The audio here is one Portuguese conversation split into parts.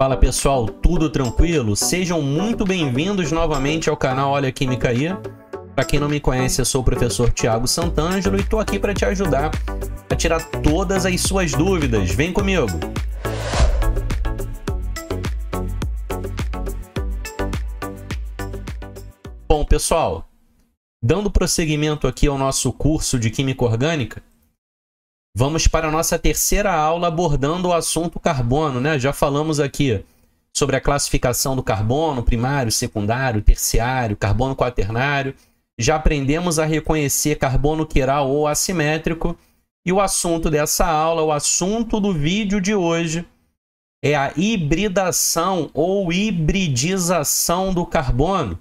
Fala pessoal, tudo tranquilo? Sejam muito bem-vindos novamente ao canal Olha Química aí. Para quem não me conhece, eu sou o professor Tiago Santangelo e estou aqui para te ajudar a tirar todas as suas dúvidas. Vem comigo! Bom, pessoal, dando prosseguimento aqui ao nosso curso de Química Orgânica, Vamos para a nossa terceira aula abordando o assunto carbono, né? Já falamos aqui sobre a classificação do carbono, primário, secundário, terciário, carbono quaternário. Já aprendemos a reconhecer carbono quiral ou assimétrico. E o assunto dessa aula, o assunto do vídeo de hoje, é a hibridação ou hibridização do carbono.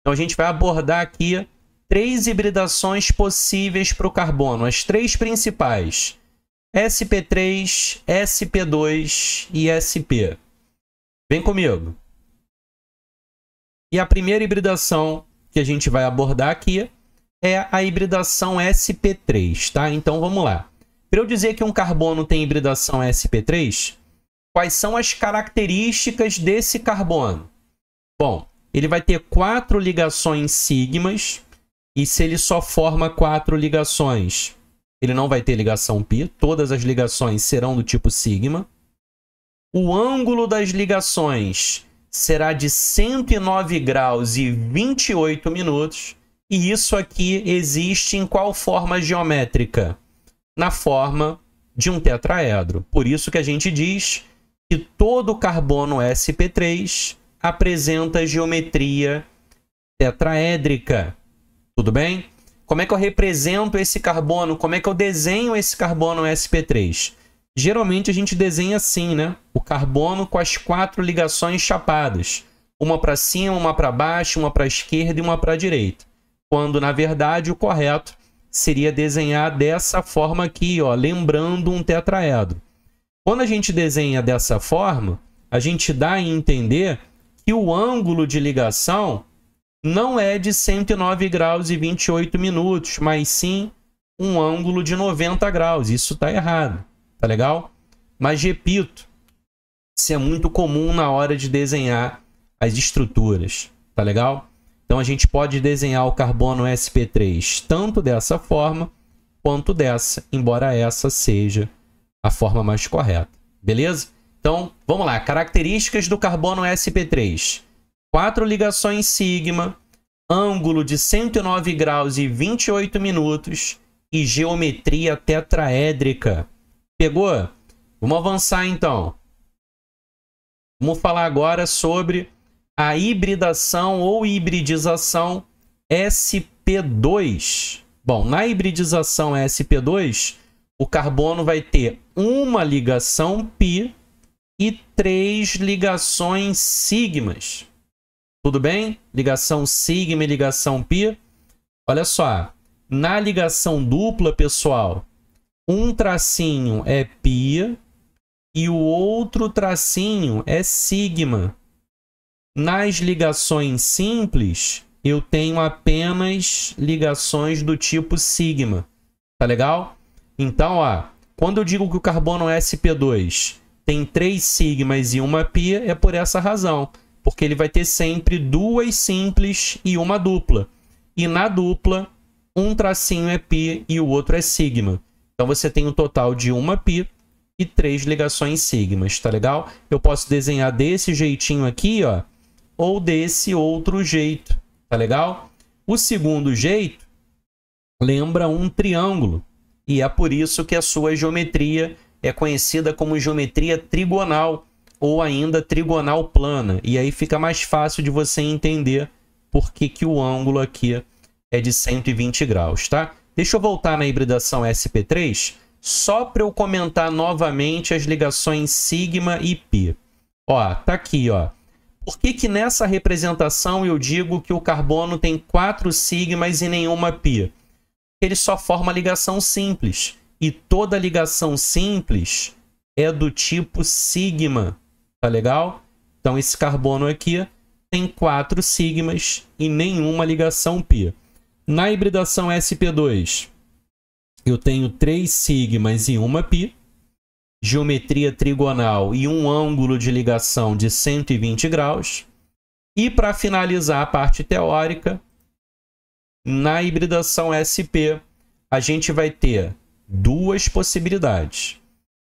Então a gente vai abordar aqui três hibridações possíveis para o carbono, as três principais: SP3, SP2 e SP. Vem comigo. E a primeira hibridação que a gente vai abordar aqui é a hibridação SP3, tá? Então vamos lá. Para eu dizer que um carbono tem hibridação SP3, quais são as características desse carbono? Bom, ele vai ter quatro ligações sigmas, e se ele só forma quatro ligações, ele não vai ter ligação π. Todas as ligações serão do tipo sigma. O ângulo das ligações será de 109 graus e 28 minutos. E isso aqui existe em qual forma geométrica? Na forma de um tetraedro. Por isso que a gente diz que todo carbono sp3 apresenta geometria tetraédrica. Tudo bem? Como é que eu represento esse carbono? Como é que eu desenho esse carbono SP3? Geralmente a gente desenha assim, né? O carbono com as quatro ligações chapadas. Uma para cima, uma para baixo, uma para a esquerda e uma para a direita. Quando, na verdade, o correto seria desenhar dessa forma aqui, ó, lembrando um tetraedro. Quando a gente desenha dessa forma, a gente dá a entender que o ângulo de ligação não é de 109 graus e 28 minutos, mas sim um ângulo de 90 graus. Isso está errado, tá legal? Mas repito, isso é muito comum na hora de desenhar as estruturas, tá legal? Então a gente pode desenhar o carbono sp3 tanto dessa forma quanto dessa, embora essa seja a forma mais correta, beleza? Então, vamos lá, características do carbono sp3 quatro ligações sigma, ângulo de 109 graus e 28 minutos e geometria tetraédrica. Pegou? Vamos avançar então. Vamos falar agora sobre a hibridação ou hibridização SP2. Bom, na hibridização SP2, o carbono vai ter uma ligação π e três ligações sigmas. Tudo bem? Ligação sigma e ligação π. Olha só, na ligação dupla, pessoal, um tracinho é π e o outro tracinho é sigma. Nas ligações simples, eu tenho apenas ligações do tipo sigma. Tá legal? Então, ó, quando eu digo que o carbono é SP2 tem três sigmas e uma π, é por essa razão porque ele vai ter sempre duas simples e uma dupla. E na dupla, um tracinho é π e o outro é sigma. Então você tem um total de uma π e três ligações sigmas, tá legal? Eu posso desenhar desse jeitinho aqui, ó, ou desse outro jeito, tá legal? O segundo jeito lembra um triângulo, e é por isso que a sua geometria é conhecida como geometria trigonal, ou ainda trigonal plana. E aí fica mais fácil de você entender por que, que o ângulo aqui é de 120 graus, tá? Deixa eu voltar na hibridação SP3 só para eu comentar novamente as ligações sigma e pi. Ó, tá aqui, ó. Por que, que nessa representação eu digo que o carbono tem quatro sigmas e nenhuma pi? Ele só forma ligação simples. E toda ligação simples é do tipo sigma. Tá legal? Então esse carbono aqui tem quatro sigmas e nenhuma ligação π. Na hibridação sp2, eu tenho três sigmas e uma π, geometria trigonal e um ângulo de ligação de 120 graus. E para finalizar a parte teórica, na hibridação SP, a gente vai ter duas possibilidades.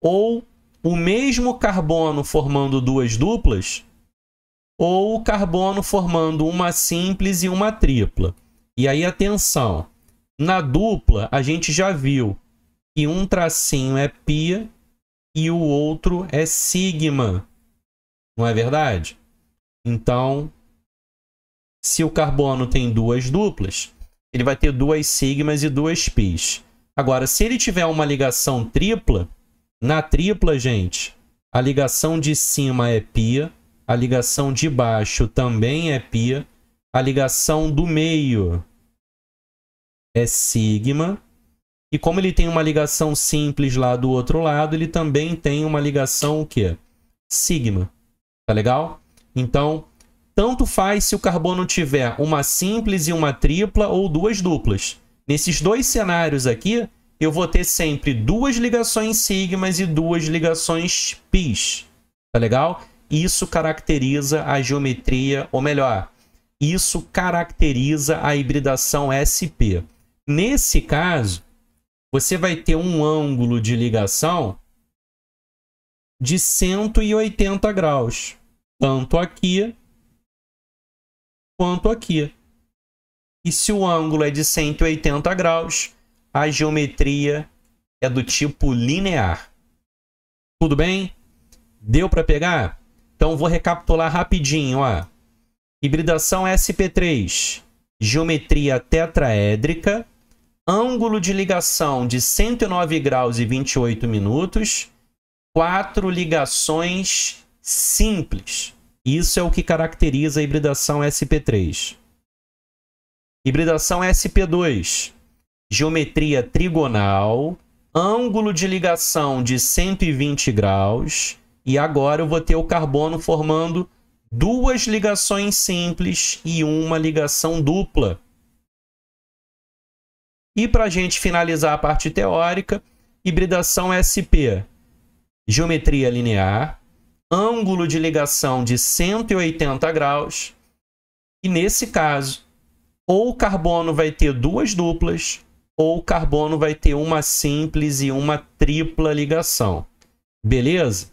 Ou o mesmo carbono formando duas duplas ou o carbono formando uma simples e uma tripla. E aí, atenção, na dupla a gente já viu que um tracinho é π e o outro é sigma. Não é verdade? Então, se o carbono tem duas duplas, ele vai ter duas sigmas e duas π. Agora, se ele tiver uma ligação tripla, na tripla, gente, a ligação de cima é pia, a ligação de baixo também é pia, a ligação do meio é sigma. E como ele tem uma ligação simples lá do outro lado, ele também tem uma ligação o quê? Sigma. Tá legal? Então, tanto faz se o carbono tiver uma simples e uma tripla ou duas duplas. Nesses dois cenários aqui, eu vou ter sempre duas ligações sigmas e duas ligações pis. Tá legal? Isso caracteriza a geometria, ou melhor, isso caracteriza a hibridação SP. Nesse caso, você vai ter um ângulo de ligação de 180 graus, tanto aqui quanto aqui. E se o ângulo é de 180 graus, a geometria é do tipo linear. Tudo bem? Deu para pegar? Então vou recapitular rapidinho, ó. Hibridação SP3, geometria tetraédrica, ângulo de ligação de 109 graus e 28 minutos, quatro ligações simples. Isso é o que caracteriza a hibridação SP3. Hibridação SP2, geometria trigonal, ângulo de ligação de 120 graus, e agora eu vou ter o carbono formando duas ligações simples e uma ligação dupla. E para a gente finalizar a parte teórica, hibridação SP, geometria linear, ângulo de ligação de 180 graus, e nesse caso, ou o carbono vai ter duas duplas, ou carbono vai ter uma simples e uma tripla ligação. Beleza?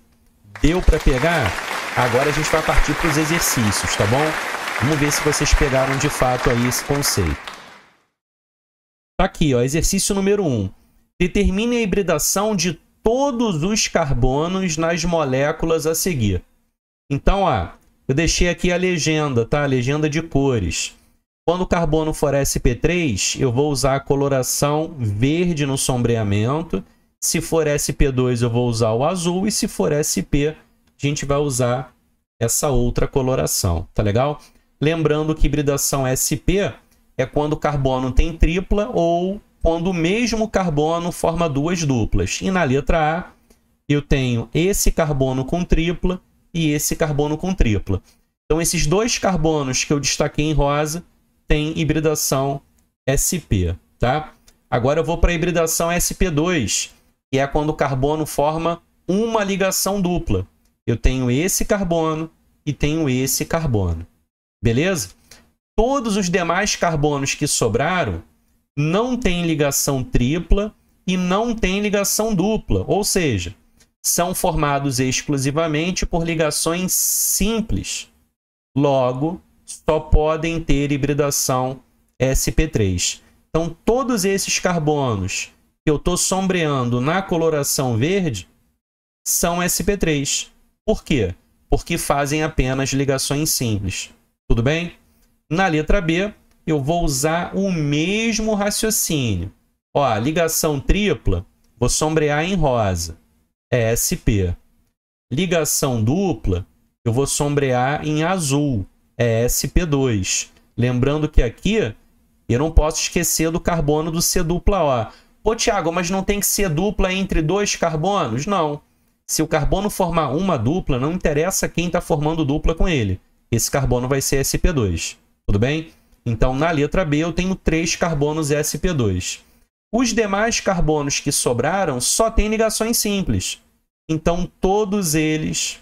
Deu para pegar? Agora a gente vai partir para os exercícios, tá bom? Vamos ver se vocês pegaram de fato aí esse conceito. Tá aqui, ó, exercício número 1. Um. Determine a hibridação de todos os carbonos nas moléculas a seguir. Então, ó, eu deixei aqui a legenda, tá? A legenda de cores. Quando o carbono for SP3, eu vou usar a coloração verde no sombreamento. Se for SP2, eu vou usar o azul. E se for SP, a gente vai usar essa outra coloração, tá legal? Lembrando que hibridação SP é quando o carbono tem tripla ou quando o mesmo carbono forma duas duplas. E na letra A, eu tenho esse carbono com tripla e esse carbono com tripla. Então, esses dois carbonos que eu destaquei em rosa tem hibridação SP, tá? Agora eu vou para a hibridação SP2, que é quando o carbono forma uma ligação dupla. Eu tenho esse carbono e tenho esse carbono. Beleza? Todos os demais carbonos que sobraram não têm ligação tripla e não têm ligação dupla, ou seja, são formados exclusivamente por ligações simples. Logo, só podem ter hibridação SP3. Então, todos esses carbonos que eu estou sombreando na coloração verde são SP3. Por quê? Porque fazem apenas ligações simples. Tudo bem? Na letra B, eu vou usar o mesmo raciocínio. Ó, ligação tripla, vou sombrear em rosa, é SP. Ligação dupla, eu vou sombrear em azul, é sp2. Lembrando que aqui eu não posso esquecer do carbono do C dupla O. Pô, Tiago, mas não tem que ser dupla entre dois carbonos? Não. Se o carbono formar uma dupla, não interessa quem está formando dupla com ele. Esse carbono vai ser sp2. Tudo bem? Então, na letra B, eu tenho três carbonos sp2. Os demais carbonos que sobraram só têm ligações simples. Então, todos eles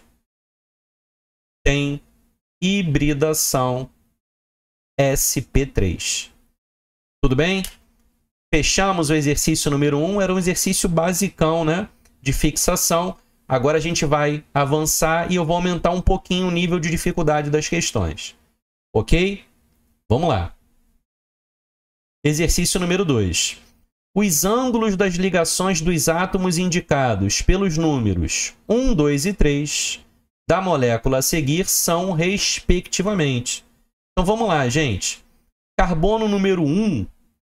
têm hibridação SP3. Tudo bem? Fechamos o exercício número 1, era um exercício basicão, né? De fixação. Agora a gente vai avançar e eu vou aumentar um pouquinho o nível de dificuldade das questões. Ok? Vamos lá. Exercício número 2. Os ângulos das ligações dos átomos indicados pelos números 1, 2 e 3 da molécula a seguir são, respectivamente. Então vamos lá, gente. Carbono número 1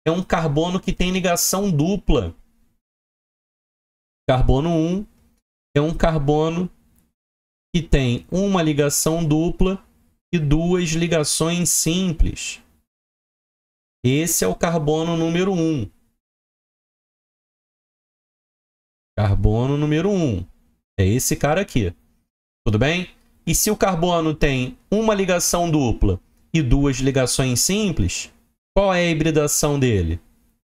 é um carbono que tem ligação dupla. Carbono 1 é um carbono que tem uma ligação dupla e duas ligações simples. Esse é o carbono número 1. Carbono número 1. É esse cara aqui. Tudo bem? E se o carbono tem uma ligação dupla e duas ligações simples, qual é a hibridação dele?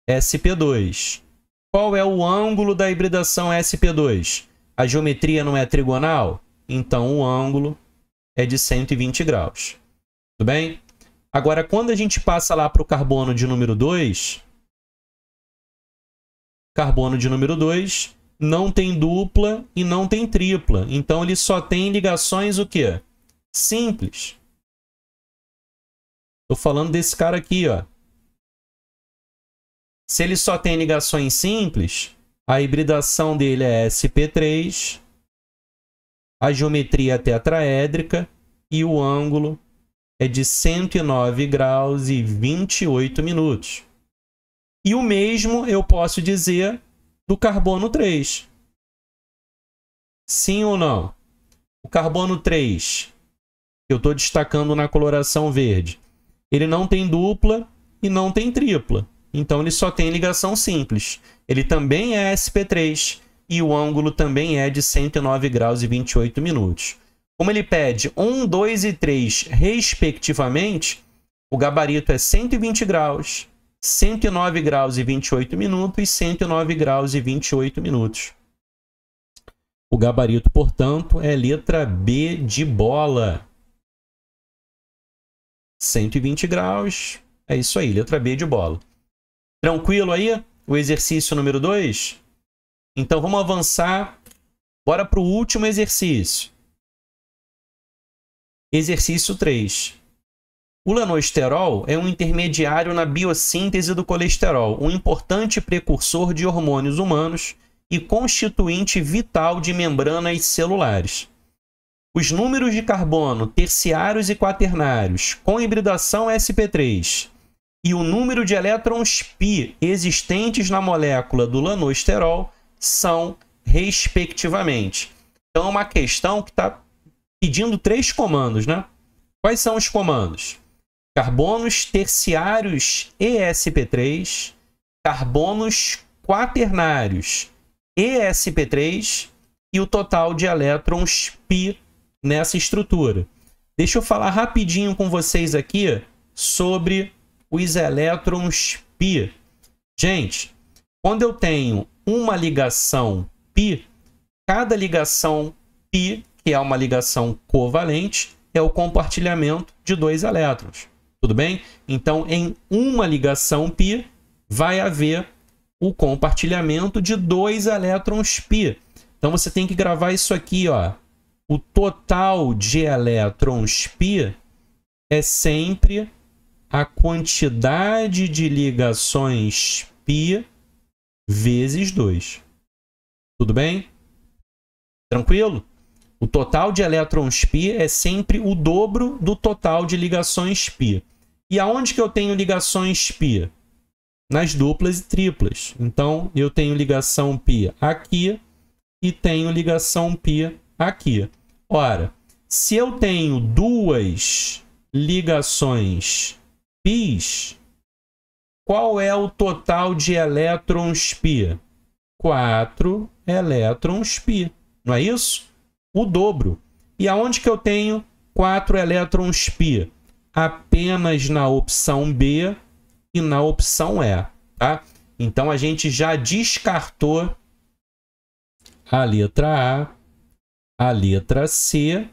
SP2. Qual é o ângulo da hibridação SP2? A geometria não é trigonal? Então o ângulo é de 120 graus. Tudo bem? Agora, quando a gente passa lá para o carbono de número 2, carbono de número 2, não tem dupla e não tem tripla. Então ele só tem ligações o quê? Simples. Tô falando desse cara aqui, ó. Se ele só tem ligações simples, a hibridação dele é SP3, a geometria é tetraédrica e o ângulo é de 109 graus e 28 minutos. E o mesmo eu posso dizer do carbono 3. Sim ou não? O carbono 3, que eu estou destacando na coloração verde, ele não tem dupla e não tem tripla. Então ele só tem ligação simples. Ele também é SP3 e o ângulo também é de 109 graus e 28 minutos. Como ele pede 1, 2 e 3 respectivamente, o gabarito é 120 graus 109 graus e 28 minutos e 109 graus e 28 minutos. O gabarito, portanto, é letra B de bola. 120 graus, é isso aí, letra B de bola. Tranquilo aí? O exercício número 2? Então vamos avançar. Bora para o último exercício. Exercício 3. O lanosterol é um intermediário na biossíntese do colesterol, um importante precursor de hormônios humanos e constituinte vital de membranas celulares. Os números de carbono terciários e quaternários com hibridação sp3 e o número de elétrons π existentes na molécula do lanosterol são, respectivamente. Então, é uma questão que está pedindo três comandos, né? Quais são os comandos? carbonos terciários ESP3, carbonos quaternários ESP3 e o total de elétrons π nessa estrutura. Deixa eu falar rapidinho com vocês aqui sobre os elétrons π. Gente, quando eu tenho uma ligação π, cada ligação π, que é uma ligação covalente, é o compartilhamento de dois elétrons. Tudo bem? Então, em uma ligação π, vai haver o compartilhamento de dois elétrons π. Então, você tem que gravar isso aqui, ó. O total de elétrons π é sempre a quantidade de ligações π vezes 2. Tudo bem? Tranquilo? O total de elétrons π é sempre o dobro do total de ligações π. E aonde que eu tenho ligações π? Nas duplas e triplas. Então, eu tenho ligação π aqui e tenho ligação π aqui. Ora, se eu tenho duas ligações π, qual é o total de elétrons π? 4 elétrons π, não é isso? O dobro. E aonde que eu tenho 4 elétrons π? apenas na opção B e na opção E, tá? Então a gente já descartou a letra A, a letra C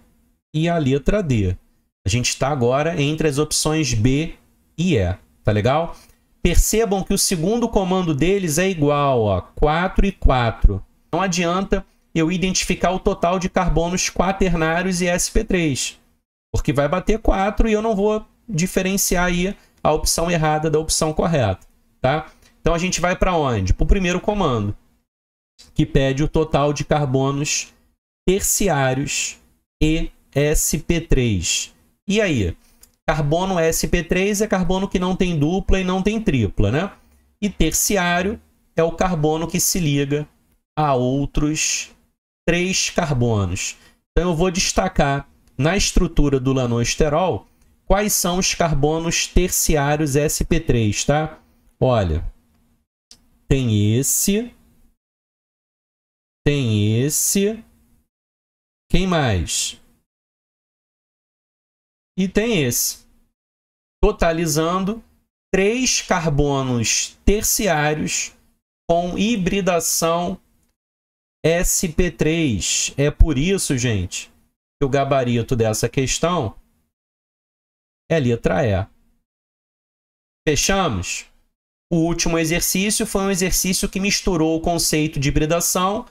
e a letra D. A gente está agora entre as opções B e E, tá legal? Percebam que o segundo comando deles é igual, a 4 e 4. Não adianta eu identificar o total de carbonos quaternários e sp3. Porque vai bater 4 e eu não vou diferenciar aí a opção errada da opção correta, tá? Então a gente vai para onde? Para o primeiro comando, que pede o total de carbonos terciários e sp3. E aí? Carbono sp3 é carbono que não tem dupla e não tem tripla, né? E terciário é o carbono que se liga a outros três carbonos. Então eu vou destacar na estrutura do lanosterol quais são os carbonos terciários sp3, tá? Olha, tem esse, tem esse, quem mais? E tem esse, totalizando três carbonos terciários com hibridação sp3. É por isso, gente, que o gabarito dessa questão é letra E. Fechamos? O último exercício foi um exercício que misturou o conceito de hibridação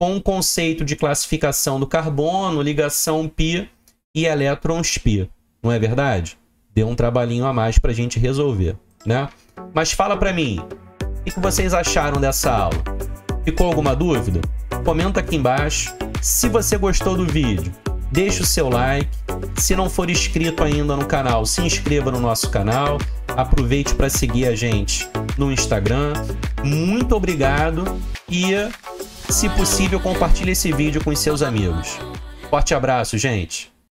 com o conceito de classificação do carbono, ligação pi e elétrons pi. Não é verdade? Deu um trabalhinho a mais para a gente resolver, né? Mas fala para mim, o que vocês acharam dessa aula? Ficou alguma dúvida? Comenta aqui embaixo. Se você gostou do vídeo, deixe o seu like. Se não for inscrito ainda no canal, se inscreva no nosso canal. Aproveite para seguir a gente no Instagram. Muito obrigado e, se possível, compartilhe esse vídeo com seus amigos. Forte abraço, gente!